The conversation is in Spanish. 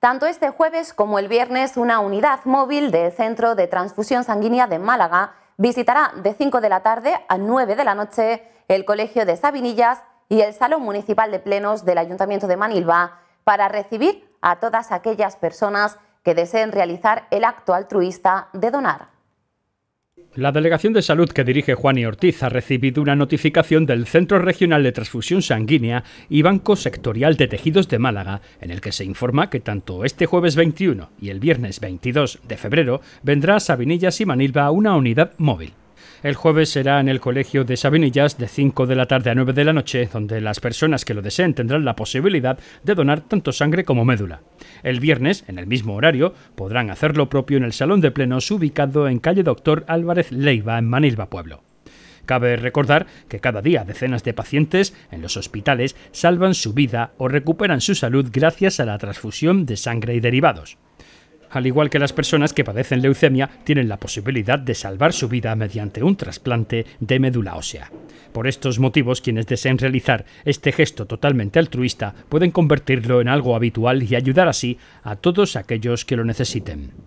Tanto este jueves como el viernes, una unidad móvil del Centro de Transfusión Sanguínea de Málaga visitará de 5 de la tarde a 9 de la noche el Colegio de Sabinillas y el Salón Municipal de Plenos del Ayuntamiento de Manilva para recibir a todas aquellas personas que deseen realizar el acto altruista de donar. La Delegación de Salud que dirige Juan y Ortiz ha recibido una notificación del Centro Regional de Transfusión Sanguínea y Banco Sectorial de Tejidos de Málaga, en el que se informa que tanto este jueves 21 y el viernes 22 de febrero vendrá a Sabinillas y Manilva una unidad móvil. El jueves será en el Colegio de Sabinillas de 5 de la tarde a 9 de la noche, donde las personas que lo deseen tendrán la posibilidad de donar tanto sangre como médula. El viernes, en el mismo horario, podrán hacer lo propio en el Salón de Plenos ubicado en calle Doctor Álvarez Leiva, en Manilva Pueblo. Cabe recordar que cada día decenas de pacientes en los hospitales salvan su vida o recuperan su salud gracias a la transfusión de sangre y derivados. Al igual que las personas que padecen leucemia, tienen la posibilidad de salvar su vida mediante un trasplante de médula ósea. Por estos motivos, quienes deseen realizar este gesto totalmente altruista pueden convertirlo en algo habitual y ayudar así a todos aquellos que lo necesiten.